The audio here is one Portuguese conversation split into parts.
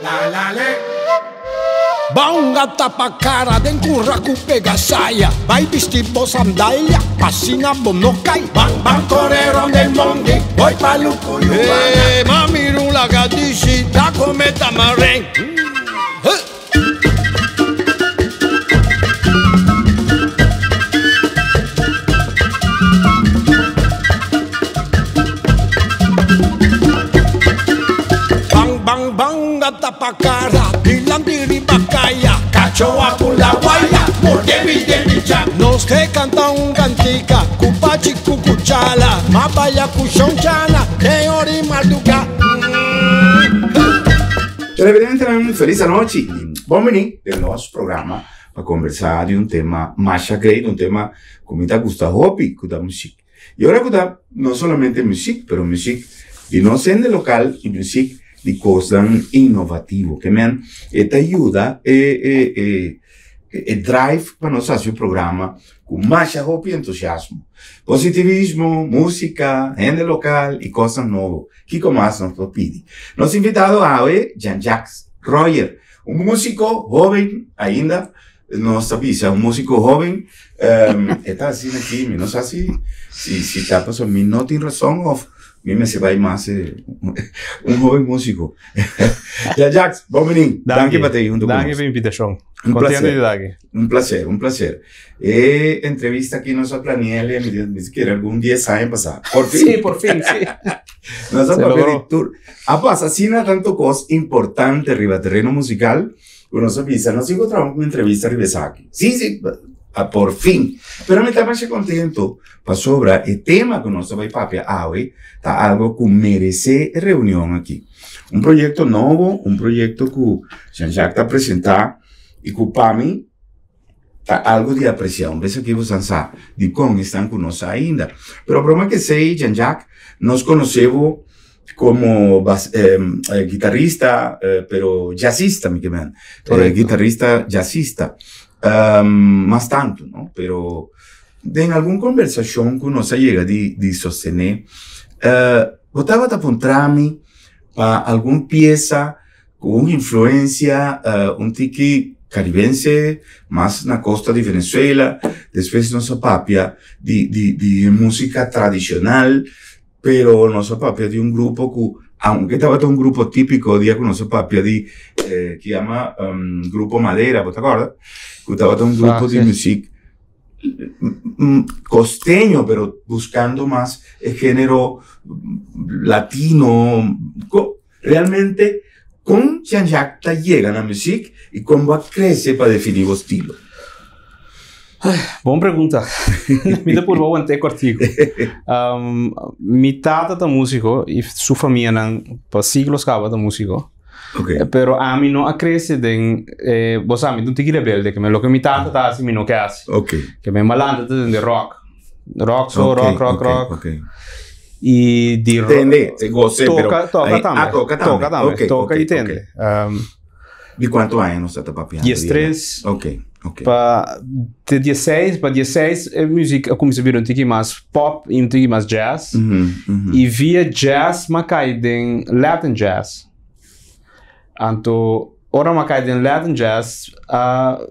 La la le. ba pra cara, encurra cu pega saia Vai vestido sandália, assim a bonocai Bang bang correram del mondi, voy palu lucu Hey, eh, mami, un da cometa marren tapakara, dilambiri bacaya, cachoa pula guaya, mordebi de bicha. Nos que canta un cantica, cupachi cucuchala, mapaya cuchonchana, de ori maluca. Televidente, feliz noche y bienvenido del nosso programa para conversar de un tema más agredo, un tema como está Gustavo Hopi, que está música. Y ahora, que está não somente música, mas música de não local y música ...de cosas innovativo ...que me han eh, aiuta e, eh, e, eh, e, e drive il con más hope entusiasmo. Positivismo, música, gente local y cosas nuevas. qué como nos lo pide. Nos invitado a hoy ...Jan jacques Royer, un músico joven ainda, no sabía, un músico joven, está así aquí, no sé si, si, si pasó no tiene razón of mí me y más eh, un joven músico. ya, Jax, vos venís. Danke para ti. Danke por invitación. Un placer. Un placer, un placer. Eh, entrevista aquí se nuestra planiela, ni siquiera algún día saben pasar. Por fin. sí, por fin, sí. nos papelitur. A sin tanto cosa importante arriba terreno musical. Uno se no nos encontramos una entrevista a aquí Sí, sí, Ah, por fim. Pero ele estava contento para sobre o tema que nós vai papear hoje, ah, está algo que merece reunião aqui. Um projeto novo, um projeto que Jean-Jacques está apresentando e que para mim está algo de apreciar. Um beijo aqui vos sabem, de como estão conosco ainda. Pero o problema é que sei, Jean-Jacques, nós conhecemos como eh, guitarrista, eh, pero jazzista, mi querido. Eh, guitarrista, jazzista. más tanto, ¿no? Pero en alguna conversación que se llega de, de sostener, uh, eh, votaba a para alguma pieza con influencia eh, un um tique caribense, en na costa de Venezuela, no nossa papia de, de, música tradicional, pero nossa papia de un grupo que aunque estaba todo un grupo típico, diácono papi, di, eh, que llama um, Grupo Madera, ¿te acuerdas? Que estaba todo un ah, grupo de música mm, mm, costeño, pero buscando más el género latino. Realmente, con jean llegan a música y cómo crece para definir el estilo. Bom pergunta. Me Mira por vou ante cortigo. Um, mitad da músico e sua família não para siglos cava da músico. Ok. Eh, pero a mim não acresceden, eh, vos a mim não te queria rebelde, que me lo que metade tata tá assim, não quer assim. Okay. Que me malanda de rock. Rock, só okay, rock, rock, okay, rock. Okay. E de rock. Entende, você, eh, toca, pero, toca aí, também. Ah, toca também. Toca também. Okay, toca okay, e tende. Okay. Um, de quanto anos você tá papiando? 13. Ok. Okay. Para de dia 6 para dia 6, a música, eu comecei a vir um tiki mais pop e um tiki mais jazz. Uhum, uhum. E via jazz, mas cai em Latin jazz. Então, ora mas cai em Latin jazz, uh,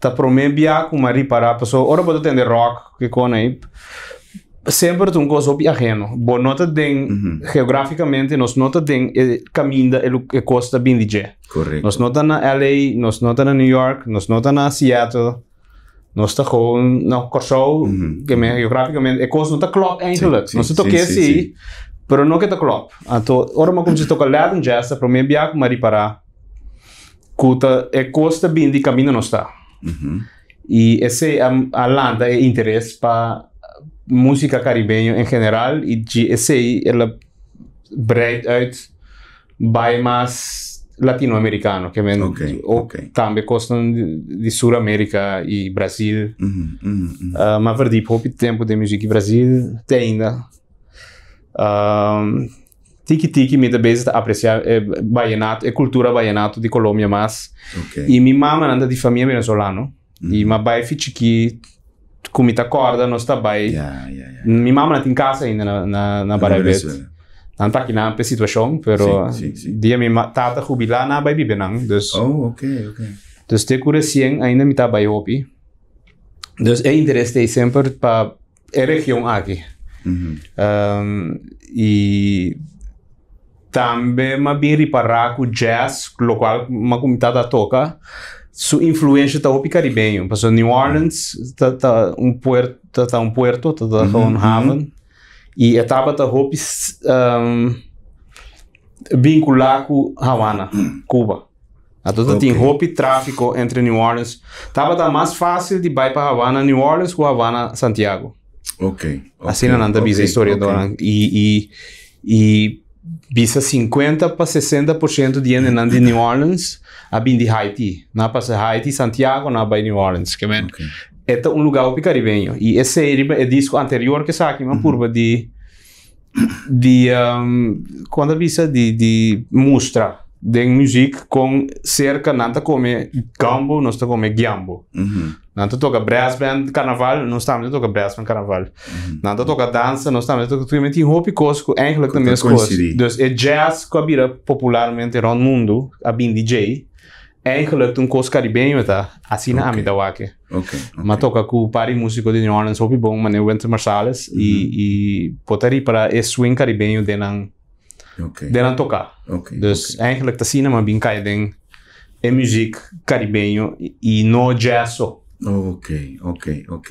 para mim, com uma reparar, pessoal, ora vou atender rock, que é conhece sempre tu go sob arreno. nota den, uhum. geograficamente, nós nota den e e, e costa bem de gê. Correto. Nós nota na LA, nós nota na New York, nós nota na Seattle. Nós tá gewoon, não, Corso, uhum. que me, geograficamente, é costa não clop klop eigenlijk. Sim, nós tá que sim, mas não que tá clop. Então, ah, ora mas como se toca lá em jazz, para mim, biaco, mari é para. Cuta, e costa bem de caminho não está. Uhum. E esse, é a, a é interesse para música caribenha em geral e de aí ela breed out bij mais latino-americano, que é okay, ou okay. também costa de, de Sul-América e Brasil. Uhum, uhum, uhum. Ah, mas verdade, pouco tempo de música Brasil tem ainda. Um, ah, tiki tiki me base tá apreciar é baianato, é cultura baianato de Colômbia mas. Okay. E minha mãe é anda de família venezuelana. E ma fica que kumita korda no sta bai. Yeah, yeah, yeah. Mi mamma nati in casa ainda na na, na barabet. Tanto aqui na pe situação, pero sim, sim, dia mi tata jubila na bai bibe nang. Dus Oh, okay, okay. Dus te cura sien ainda mi ta bai hopi. Dus é interesse sempre mm-hmm. ehm, para a região aqui. e também ma bem reparar com jazz, o qual uma comitada toca, influência está o caribenho. Passou New Orleans, está tá um puerto, está um puerto, está tá um haven. E a tábua está um, com Havana, Cuba. Então okay. tem roupa e tráfico entre New Orleans. Tava tá mais fácil de ir para Havana, New Orleans, com Havana, Santiago. Ok. okay assim não anda okay, a história okay. E, e, e visa 50 para 60% de Yenan de New Orleans a bin de Haiti. Na passa Haiti, Santiago, na by New Orleans. Que men. Okay. É um lugar picaribenho. caribenho. E esse é o disco anterior que saquei uma curva uhum. de de um, quando a de de mostra de música com cerca nanta como gambo, não está como giambo. Uhum. Nanta toca brass band carnaval, não estamos toca brass band carnaval. não estou Nanta dança, não estamos toca tu meti roupa cosco, engle com minhas coisas. Dus é jazz que abira popularmente no mundo, a bin DJ. é Engle com cos caribenho tá, assim na amida wake. Okay. Mas toca com pari músico de New Orleans, roupa bom, mas eu entre marsales e e potari para esse swing caribenho denan. de Denan tocar. Okay. Dus okay. engle tá cinema bin caiden. É music caribenho e no jazz. -o. Ok, ok, ok.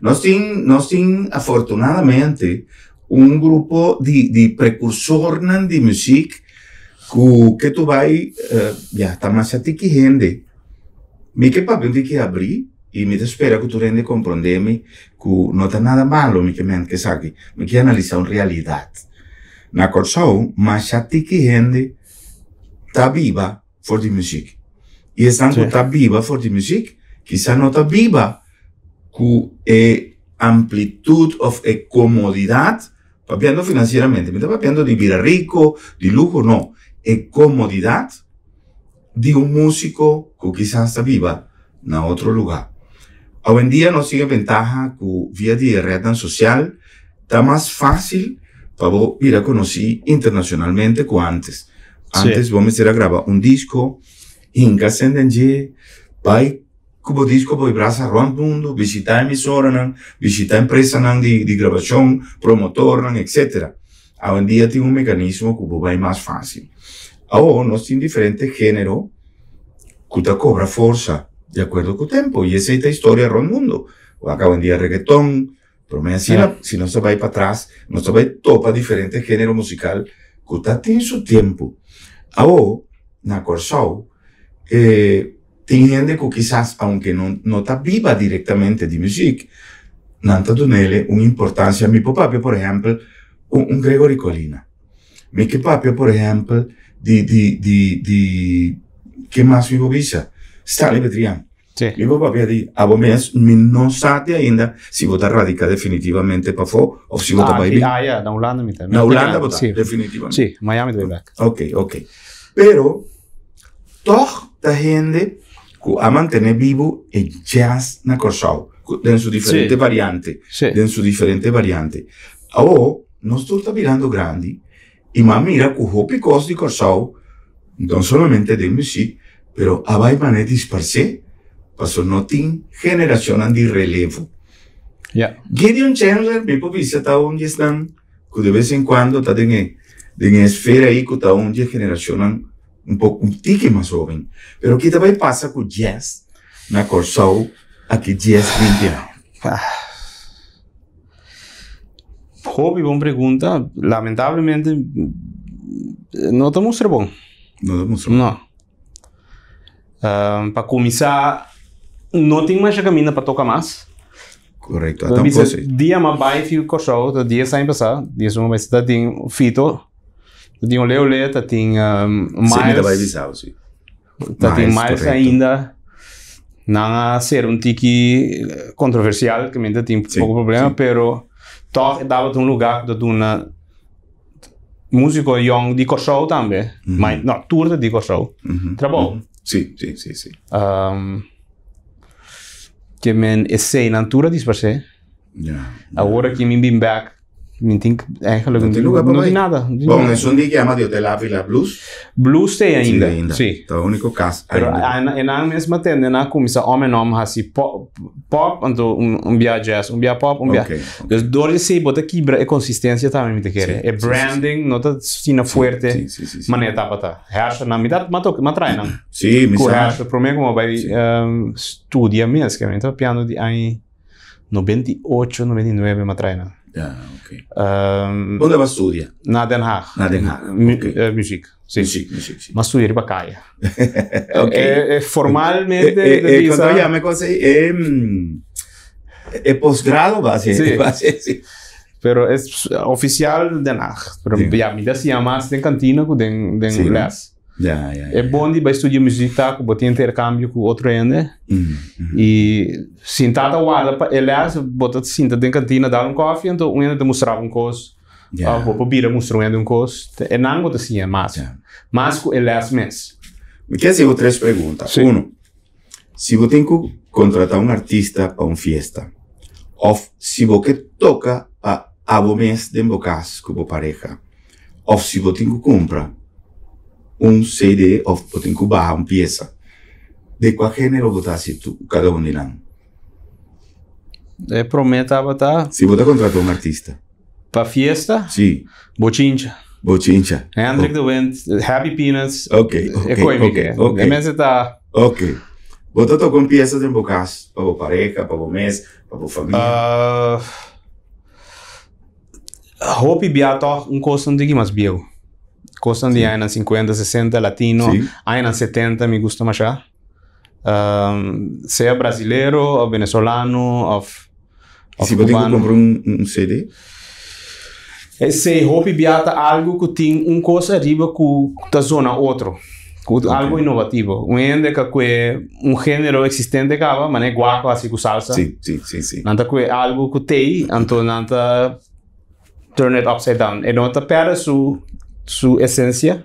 Nós temos, nós temos afortunadamente, um grupo de, de precursor de música que, que tu vai, uh, já está mais a que rende. Me que eu tenho que abrir e me espera que tu rende compreender-me que não está nada malo, me que me que sabe, me que analisar uma realidade. Na corção, mais a que rende está viva for de música. E essa está viva for de música, no está viva cu e, amplitud of e comodidad papeando financieramente. Me está papeando de vida rico, de lujo, no. E comodidad de un músico que quizás está viva en otro lugar. Hoy en día no sigue ventaja que vía de red social está más fácil para ir a conocer internacionalmente que antes. Antes vos me a grabar un disco, Inca casa, by cubo disco voy a el pues, mundo, visitar emisora, visita empresa de, de, grabación, promotor, etc. Hoy en día tiene un mecanismo que va más fácil. Ahora no sin diferentes género que cobra fuerza de acuerdo con el tiempo. Y esa es la historia roan mundo. Acá hoy en día reggaetón, pero me si, ah. si no se va para atrás, no se va topa diferentes género musical que tiene su tiempo. Ahora, na corso eh, tiene gente que quizás, aunque no está viva directamente de música, no está una importancia importância. Mi papá, por ejemplo, un Gregorio Gregory Colina. Mi papá, por ejemplo, de, ¿Qué más de que mais me visa? Stanley Petrián. Mi papá había dicho, a vos no sabe ainda si vota radica definitivamente para FO o si vota a para ir. Ah, ya, Holanda definitivamente. Sí, Miami de Black. Ok, ok. Pero, toda la gente a mantener vivo el jazz nacorchao en su diferente variante, en su diferente variante. O no estoy mirando grandi, y más mira con picos de no solamente de sí pero abai mané disparse, porque no tin generación de relevo. Yeah. Gideon Chandler, mi popisa está un están que de vez en cuando está en una esfera ahí que está un generacionan un poco, un tique más joven, Pero que también con con jazz na a aqui jazz Hobby, buena pregunta. Lamentablemente, mm, no estamos ser bom. No está muy Não. para comenzar no tengo más para tocar mais. Correto, dia mais el ficar show, está fito. tinha o Leoleta, tinha um, Miles. Sempre vai avisar, sim. Tá, tinha mais ainda. Não a ser um tiki eh, controversial, que ainda tinha sim, pouco problema, sim. pero toque dava de um lugar de uma músico young de show também, uhum. mas não, tour de show. Uhum. Trabalho. Uhum. Sim, sim, sim, sim. Um, que men essay na altura dispersei. Yeah, yeah. Agora que me vim back Ah, no, no, nada. Bueno, es un día que llama de la Blues. Blues está ainda. ainda. único caso. En pop, pop jazz, Un pop, un bia. Ok. Entonces, se bota consistência también. me branding, nota sino fuerte, forte. sí pata. na mitad, me como vai estudia mesmo, que piano de 98, 99 me ¿Dónde ah, ehm, vas a estudiar? Nada, música Música. Den Haag. Eh, sí. formalmente. Eh, cuando ya me conseguí. Eh, posgrado, Básicamente Sí. Pero es oficial de Pero ya, mira, se llama De Cantina, Den, den Yeah, yeah, yeah. É bom de estudar música, botar intercâmbio com outro ende. Mm, mm. E sinta da guarda, aliás, botar sinta de cantina dar um coffee, então um te demonstrava um coisa. Yeah. Uh, vou para bira mostrando um coisa. É não gosto assim, é massa. Yeah. Mas com aliás mês. Me quer dizer três perguntas. Sim. Um, se você tem que contratar um artista para uma festa, ou se você toca a abomes de embocas com a pareja, ou se você tem que comprar un CD o, o tem que uma peça. De qual gênero botasse tu, cada um de lá? É, prometa botar. Se você contratou um artista. Para festa? Sim. Bochincha. Bochincha. Hendrik oh. the Wind, Happy Peanuts. Ok, ok, ok, coimica. ok. É você tá. Ok. Você tocou com peças em bocas? Para a pareja, para o mês, para a família? Uh, ah, Hope Beato, um costume de que mais biego cosas de años 50, 60, latino, sí. años 70 me gusta mais allá. Um, sea brasileiro, o venezolano, of, o se cubano. Si comprar un, un CD? Esse roupa biata algo que tem uma coisa arriba que da zona outro. Okay. Algo inovativo. Um ende que um gênero existente cava, mas é guaco assim com salsa. Sim, sim, sim, sim. Nanta que algo que tem, então nanta turn it upside down. E nota para su su esencia,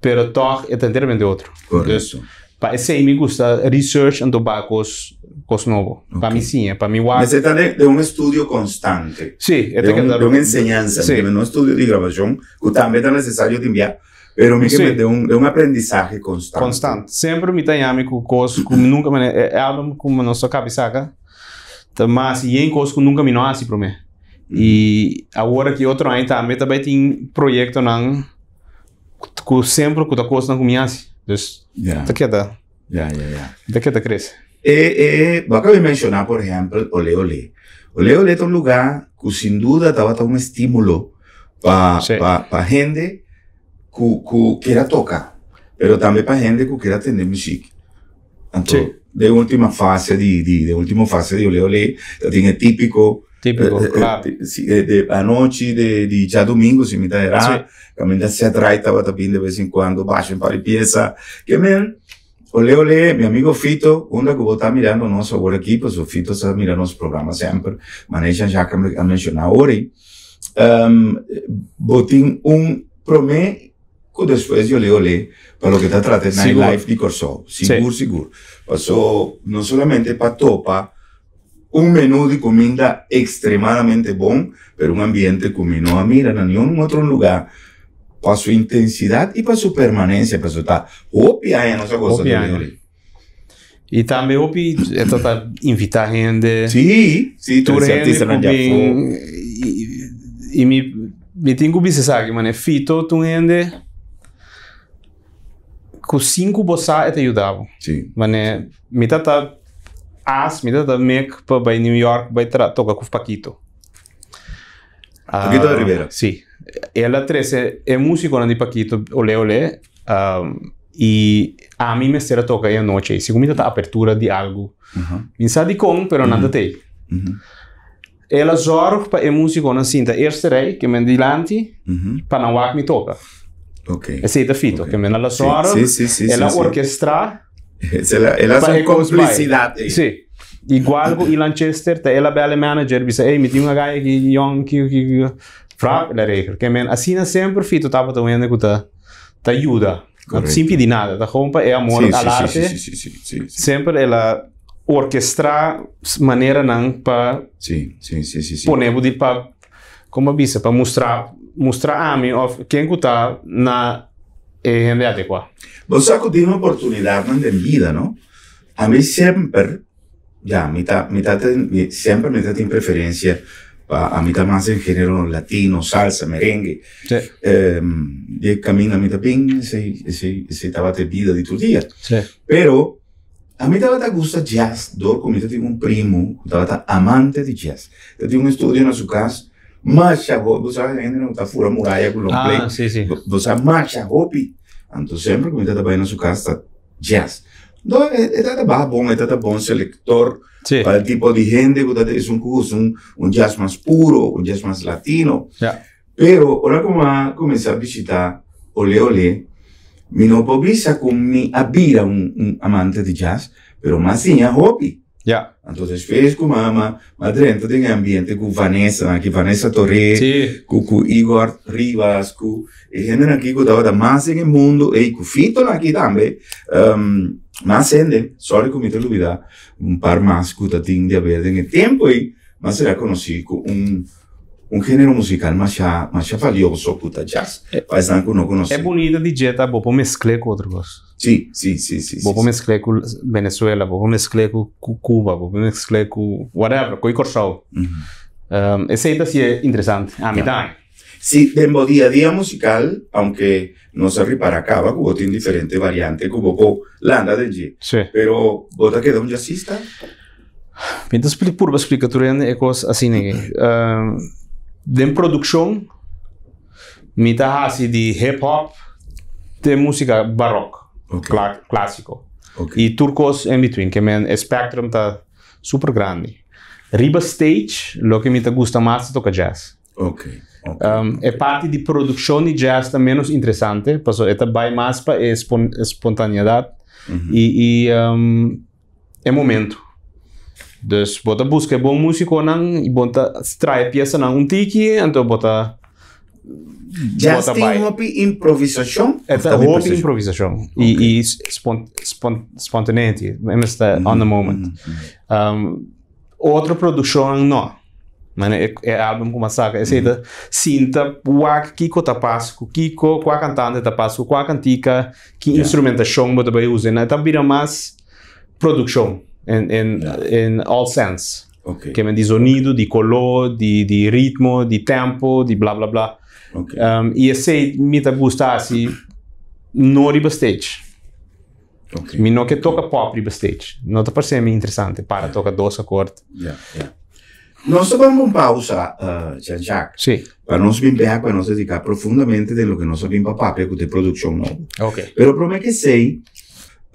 pero todo es enteramente outro. Correto. Para ese me gusta research and tobacos cos novo. Okay. Eh, para sim então é para mim. Mas é de, de, um estudio constante. Sí, de, un, de uma enseñanza, sí. Não un estudio de gravação. que también é necessário enviar. Pero me sí. de, un, de um aprendizagem constante. Constante. Sempre me tenho amigo cos que nunca me... É eh, álbum eh, como na sua cabeça, mas e em cos que nunca me não nasce para mim. Y ahora que otro año también también tem um projeto não que sempre que tá con não comiasse. Dus yeah. te queda. Yeah, Te queda cresce. eh, eh acabo de mencionar, por ejemplo, Ole Ole. Ole Ole es un lugar que sin duda estaba un estímulo para sí. pa, gente que, que quiera tocar, pero también para gente que quiera tener música. Entonces, de última fase, de, de, de última fase de típico Típico, eh, eh, eh, claro. Eh, sí, de, de, anoche, de, de, domingo, se ah, me traerá, sí. caminando se atrai estava também de vez baixa um par de paripieza, que mesmo, olhei olhei. Meu amigo Fito, um que vou estar mirando nosso agora aqui, pois o Fito está mirando nosso programa sempre, mas já que a mencionar hoje, um, botem um promê que depois eu leio olé, para o que está tratando na live de Corsó, seguro, sí. seguro. Passou não somente para Topa, un menú de comida extremadamente bom, pero un ambiente que no mira en ningún otro lugar para su intensidad y para su permanencia, para su pues, estar. Opia a nossa coisa dele. E também invitar gente. Sim, sim, tu artista oh. y y E me me tengo que decir. que fito tu gente con cinco bossa te ayudaba Sí. Mane, me tata аз ми дадат мек па бај Нью Йорк, бај тра, тоа како в пакито. А, пакито да Ривера. Си. Ela trece é músico na de Paquito, olé olé, um, e mhm. Mhm. a mim me será toca e a noite, se comida tá apertura de algo. Uhum. Me sabe com, pero uhum. nada tem. Uhum. Ela zorg pa é músico na cinta, este rei que me dilante, uhum. pa na wak me Ok. E sei da fito, okay. que me na la zorg, ela orquestra, Se é ela são complicidade. Sim. Igual o Lanchester, ela belo manager, disse, ei, me tinha um gaia que young que que fraco, la regla, que men, assim sempre fito tava tão ainda que tá tá ajuda. Não sempre de nada, tá rompa é amor arte. Sim, sim, sim, Sempre ela orquestrar maneira não para Sim, sim, sim, sim. Ponemos de para como a bisa, para mostrar mostrar a mim quem que tá na eh, de Atecuá. Vos Saco tiene oportunidad en vida, ¿no? A mí siempre, ya, mitad, mitad, siempre me tiene preferencia a, mitad más en género latino, salsa, merengue. Sí. Em, y camina a mitad bien, si ese, ese vida de tu día. Sí. Pero a mí te gusta jazz, dorco, también tengo un primo, estaba amante de jazz. Tengo un estudio en su casa Mashahopi, tú sabes, no está fuera muralla con los ah, play. Sí, sí. Tú sabes, hopi. Entonces, siempre que en su casa, jazz. No, é bom, está un buen selector para el tipo de gente que es un curso, un jazz más puro, un jazz más latino. Pero, ahora como comenzado a visitar Ole Ole, me no pobreza con mi abira un, un amante de jazz, pero sin bien hobby. Yeah. Entonces fez com mama, madre, então tem ambiente com Vanessa, aqui Vanessa Torre, sí. com, com Igor Rivas, com gente aqui que está da mais em mundo, e com Fito aqui também. Um, ehm, mas gente, sorry com muita dúvida, um par mais que eu tenho de haver em tempo e mas será conhecido com um um gênero musical mais já, mais já valioso, puta jazz. É, Faz que não conhece. É bonita de jeito, tá bom, para mesclar com outro Sí, sí, sí, sí. Vou sí, con Venezuela, vou mesclei con Cuba, vou mesclei com whatever, Cualquier cosa, Uh -huh. um, ese sí es interesante, a mitad. Sí, tengo día a día musical, aunque no sé repara cava, que tiene diferentes variantes, como la anda de allí. Sí. Pero, ¿vos te queda un jazzista? Mientras por la explicatura es cosa así, ¿no? Um, de producción, mitad así de hip hop, de música barroca. okay. Okay. E turcos in between, que é spectrum tá super grande. Riba stage, lo que me tá gusta mais toca jazz. Ok. okay. Um, e parte di produzione jazz tá menos interessante, passo é tá bem mais para espon espontaneidade uh uhum. -huh. e, e um, é momento. Dus bota busca bom músico nan e bota extrai peça nan um tiki, então bota Justin Hopi improvisação. É a Hopi improvisação Okay. E, e spont, spont, spontaneity, mesmo mm -hmm. on the moment. Mm -hmm. um, outra produção não. Mano, é, é álbum com massacre, é assim, Sinta, o Kiko tapasco, Kiko, qual cantante tapasco, qual cantica, que yeah. instrumentação você vai usar, né? Então viram mais produção, in, in, yeah. in all sense. Okay. Que é de sonido, okay. de color, de, de ritmo, de tempo, de blá blá blá. Okay. Um, e esse me gusta assim, não bastante. Okay. Mi não que toca pop bastante. Não te parece interessante para yeah. tocar doce acordes. Yeah, yeah. Nós vamos uma pausa, uh, Jean-Jacques, sí. para nós vir para nós dedicar profundamente de lo que nós vimos para papel de produção nova. Ok. Pero prometo que sei,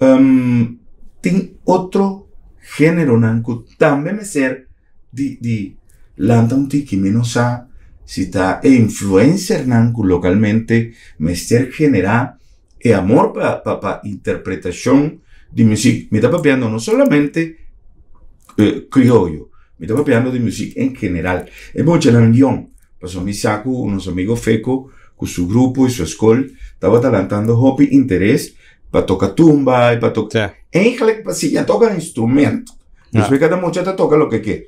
um, tem outro gênero que também me ser de, de lantam tiki menos a si está influencia influencer localmente, mester genera e amor para pa, interpretación de música. Me está papiando no solamente eh, criollo, me está papiando de música en general. Es mucho el guión. Pasó mi saco, unos amigos feco, con su grupo y su escol, estaba talentando hobby interés para tocar tumba y para tocar. Sí. En si ya toca instrumento. No. Después cada muchacha toca lo que quiera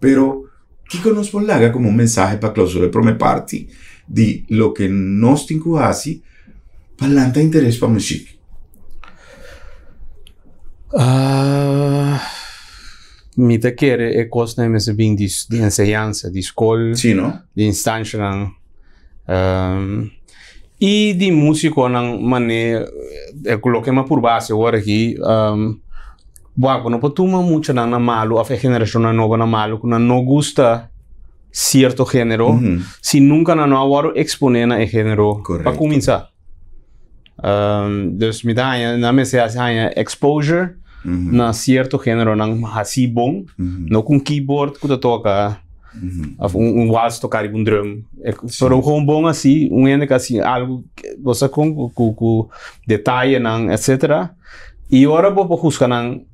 Pero Kíkonos Bolaga como un mensaje para clausurar do primeiro Party de lo que no stinku asi para lanta para Mexique. Ah, mi te quiere e cos neme se bin di, di enseñanza, di skol, sí, no? di instancia músico nan mane, é eh, lo que ma por base agora aqui, um, Bueno, pues toma mucho na na malo, a generación na nueva na malo, que no gusta cierto género, uh mm-hmm. -huh. si nunca na no awaro exponer ehm, na género para começar. Um, dus met hanya, na mensen als hanya exposure mm -hmm. na cierto género nang hasi bom, mm -hmm. no com keyboard que kuda toca Uhum. Um, um waltz tocar um drum. É, foram com bom assim, um ene assim, algo que você com, com, com detalhe, não, etc. E agora vou buscar não,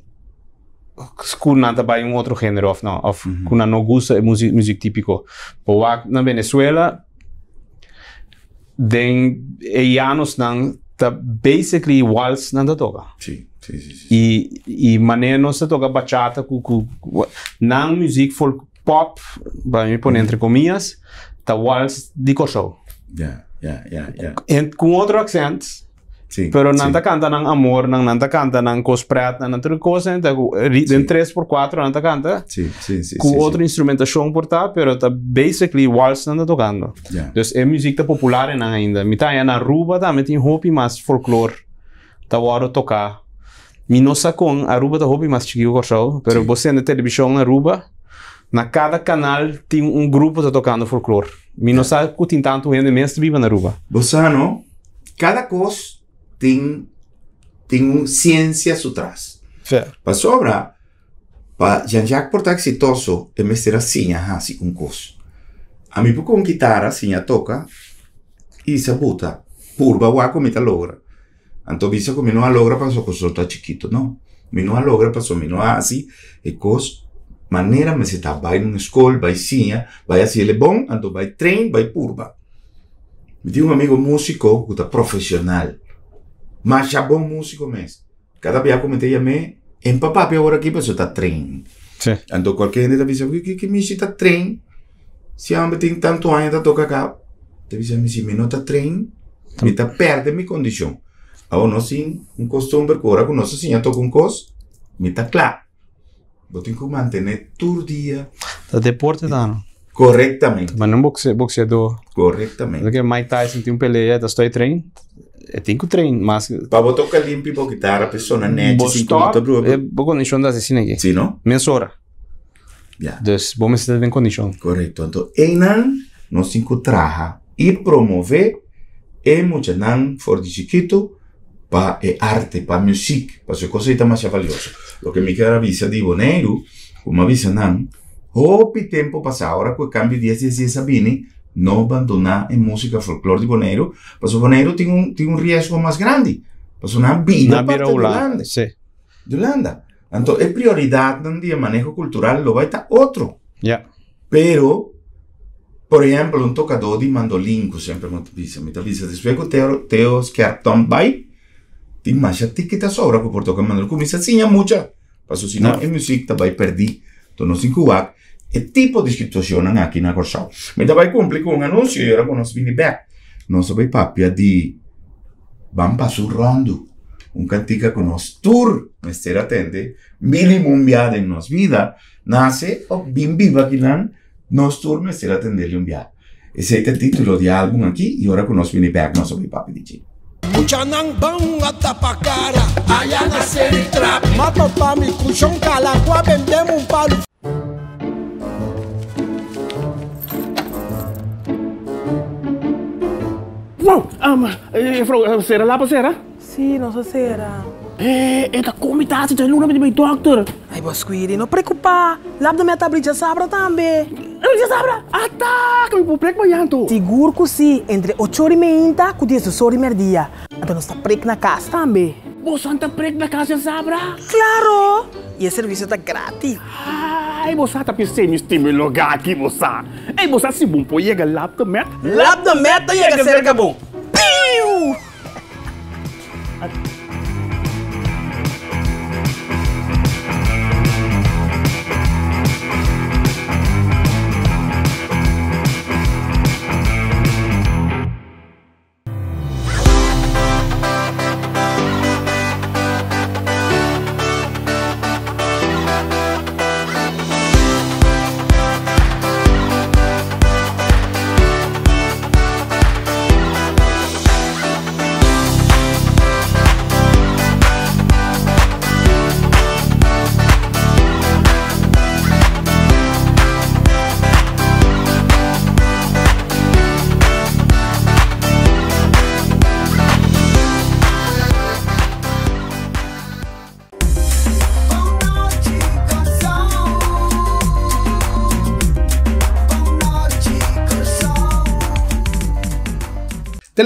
kuna também um outro género of não of mm -hmm. kuna no gusta é music music típico na Venezuela tem e anos nan tá basically waltz nan da toca sim sim sim e e maneira não se toca bachata cu cu nan música folk pop para mim pôr entre comillas tá waltz de show yeah yeah yeah yeah com outro accent Sim, Pero nanta canta ng amor, nang nanta canta ng cosprat, nang nanta cosa, nanta den 3 por 4 nanta canta. Sim, sim, sim. Com outra instrumentação por tá, pero ta basically waltz nanta tocando. Yeah. Dus é música popular nang ainda. Mita é na ruba ta metin hopi mas folklore. Tá waro tocar. Minosa com Aruba tá hopi mas chiquio corchal, pero você na televisão na ruba na cada canal tem um grupo ta tocando folklore. Minosa yeah. tin tanto gente mestre viva na ruba, Você não? Cada coisa Tiene ciencias ciencia su atrás. Para sobra, para Jean-Jacques portar exitoso, es mestre así, así, un coso, A poco pues, con guitarra, assim, toca, y esa puta, purba, guaco, me logra. Entonces, visa que mi nueva logra, pasó con su chiquito, no. Mi nueva logra, pasó me no así, e manera, manera, me está vai numa y vai va si le bon é bom, ando train va y purba, Me tinha un amigo músico, puta profesional más já músico mesmo. Cada vez que comentei a mim, empapá, ahora pues, yo pessoa está train Sim. Então cualquier gente está dice que, que, me está trem? si a tem tanto años está toca acá Está dizendo, si me não está trem, me está mi condición. condição. Agora nós sim, um costumbre. Ahora con nós si ya toco un cos, me está claro. Eu tengo que mantener todo el Está deporte, tá, Correctamente. Mas não boxeador. Correctamente. Porque Mike Tyson tem um peleia, da tá stoi trein. É, e tinko trein, mas... Pa bo Para limpi bo gitara, persona ne, ci si kumuta bro. É condição bo condition da sim não Si, no? Mensora. Yeah. Dus bo mesi da ben condition. Correcto. Então, einan nos encontrará e promover e muito não for de chiquito para e eh, arte, para music, pa su cosa mais valiosas o que me quer avisar di Boneiro, como avisa não Hopi tempo pasa ahora o cambio 10-10 Sabini, no abandonar en música folclórica de Bonero mas pues Bonero tiene un un riesgo grande, mas pues una vida parte de Holanda. Sí. De Holanda. es prioridad manejo cultural, lo va a estar otro Pero, por ejemplo un tocador de mandolín que siempre me dice, me avisa, depois que teo, teo Scarton vai, tem mais que tiqueta sobra pues, por tocar mandolín, começa assim, é mucha, mas si no en música, vai perdí, Então, sin se E tipo di situazione anche in Agorsau. Mi dava complico un annuncio, io ero con Osvini Beck. Non so, papi, a di Bamba sul rondo. Un cantica con os tour, mestiere attende, mili mundiale in nos vida, nasce o oh, bim viva chi l'an, nos tour, mestiere attende un via. E se il titolo di album qui, e ora con Osvini Beck, non so, papi, dici. Chanangbang at Tapakara, allá nacer y trap. Mato pa mi cuchón calacua, vendemos un palo. ama, ah, um, eh, Frau, ah, será lá para será? Sì, non nossa sera. É, e da come tazzi c'è l'una per il doctor? Ai, boss, quindi, Lá preoccupa. L'abdomen tabri già sabra também. tambe. Già sabra? Ah, tá, Attacca, mi può prec maianto. Seguro que sim, entre 8 horas e meia e 10 horas e meia merdia. Adesso sta prec na casa também. Você está prec na casa sabra? Claro! E il serviço está gratis. Ah. Ai, você está pensando em um lugar aqui Ai, moça, se bom ia gelap ke met. Lap ke met, ia ke sergabung.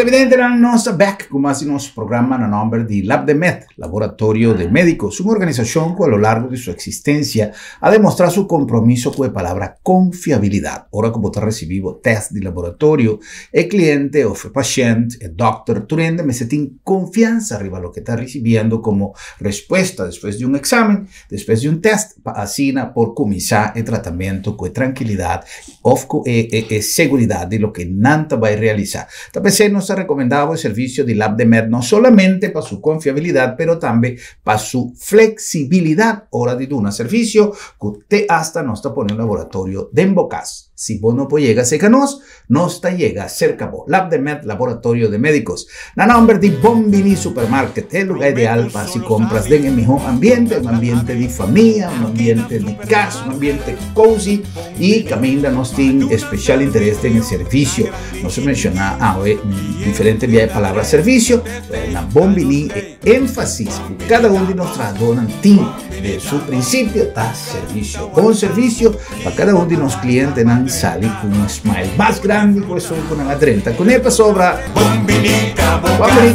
Evidentemente la nostra back con nuestro programa a nombre de Med Laboratorio de ah. Médicos, una organización que a lo largo de su existencia ha demostrado su compromiso con la palabra confiabilidad. Ahora como está recibido test de laboratorio, el cliente o el paciente, el doctor, tú me tiene confianza arriba lo que está recibiendo como respuesta después de un examen, después de un test, así por comisar el tratamiento con tranquilidad, y eh, eh, eh, seguridad de lo que Nanta va a realizar. Tal vez nuestra recomendaba el servicio de Lab de mer no solamente para su confiabilidad pero también para su flexibilidad. Hora de duna servicio que usted hasta nos está poniendo un laboratorio de Embocas. Si vos no puedes llegar nos, nos está llega Cerca vos. Lab de Med, Laboratorio de Médicos. La nombre de Bombini Supermarket, el lugar ideal para si compras en el mejor ambiente, un ambiente de familia, un ambiente de casa, un ambiente cozy y también nos tiene especial interés en el servicio. No se menciona ah, eh, diferente vía de palabra servicio, la Bombini énfasis que cada uno de nosotros donan de su principio a servicio. Con servicio para cada uno de nuestros clientes, sale con un smile más grande por eso con la 30. Con esta sobra Bombinita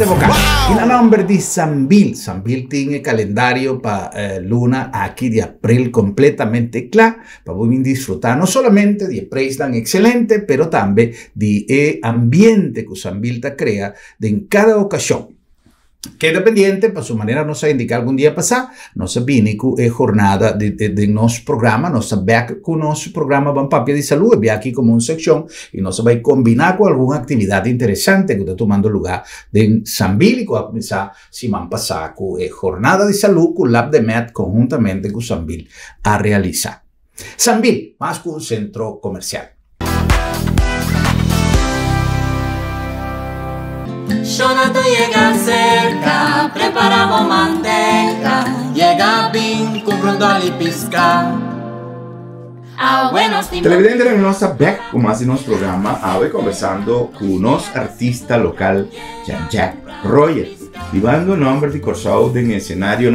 Boca. Y la nombre de San Bill. tiene calendario para eh, luna aquí de abril completamente claro para poder disfrutar no solamente de praise excelente, pero también de eh, ambiente que San te crea en cada ocasión. Queda pendiente para su manera va a indicar algum pasar, passar, nossa bínico é eh, jornada de, de, de, nos programa, a back con nuestro programa Bampapia de Salud, va aquí como y no e va a combinar con alguna actividad interesante que está tomando lugar y va a si si a a pasar la eh, jornada de salud con Lab de Med conjuntamente con Sambil a realizar. Sambil, más que un centro comercial. Jonathan llega cerca, preparamos manteca, llega bien cubriendo a lipisca. Ah, Televidente nuestra back con más de nuestro programa hoy conversando con unos artista local Jean Jack Roger llevando el nombre de Corsao en el escenario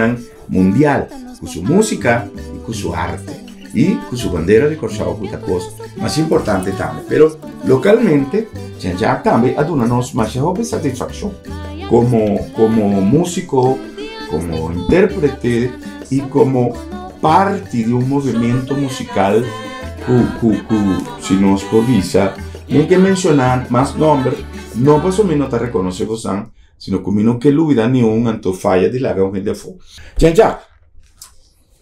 mundial con su música y con su arte y con su bandera de Corsao Jutacos, pues, más importante también. Pero localmente, Jean-Jacques también nos más de satisfacción como, como músico, como intérprete y como parte de un movimiento musical que, si nos provisa, no hay que mencionar más nombres, no pues, o menos te reconoce Bosan, pues, sino que no que luvida ni un antofalla de la gente de fuego.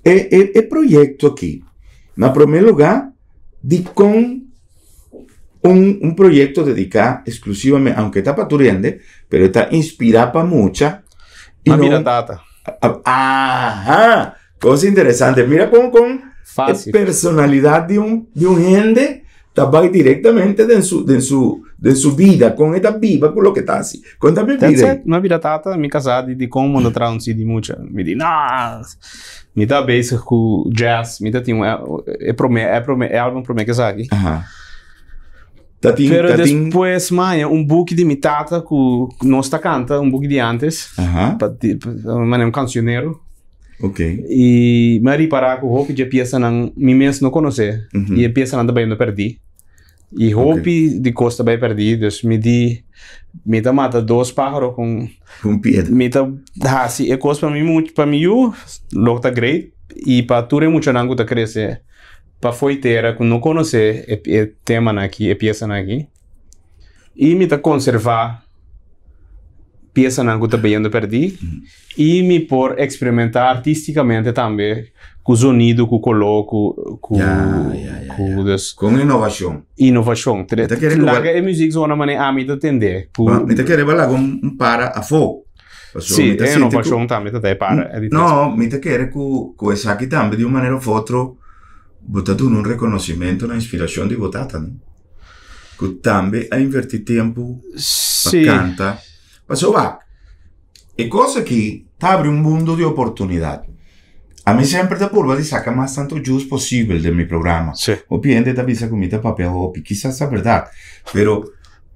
el el proyecto aquí, en primer lugar, con un, un, proyecto dedicado exclusivamente, aunque está para Turiende, pero está inspirado para mucha. mira, data. Ajá, cosa interesante. Mira con, con personalidad de un, de un gente, está directamente de su, de su, de su vida, con esta viva, con lo que está así. Con Una vida tata, mi casa, di, di cómo no de mucha. Me di, mida baser ku jazz, mida tim e, e prome e prome e album me que sabe. Aham. Tatim, Pero tatim. después maia um book de mitata ku nós ta canta, um book de antes. Aham. Uh -huh. Para um cancioneiro. Ok. E mari para ku hope de pieza nan mi mesmo não conhecer. Mhm. Uh -huh. E a pieza nan também não perdi e roupa okay. de Costa bem perdida, me di, me da mata dois pájaros com... Com pedra. Me da, ah, sim, é coisa para mim muito, para mim, uh, logo tá great, e para tudo é muito nango tá crescer. Para foi terra, que não conhecer é, é tema aqui, é peça aqui. E me tá conservar piezanangu também ando perdi e me por experimentar artisticamente também com o sonido, com o coloco, com yeah, yeah, yeah, com, yeah. com inovação. Inovação. Larga a música de uma maneira a mim entender. Com... Me falar com um para a fogo. Sim, é inovação também, até para. Mm, Não, me te querer com essa aqui também de uma maneira ou outra, botar num reconhecimento na inspiração de botar, né? Que também a invertir tempo para cantar. Pero back y cosa aquí que te un mundo de oportunidad. A mí siempre te pulva de saca más tanto juice posible de mi programa. Sí. O bien de esa comida papel o quizás es verdad. Pero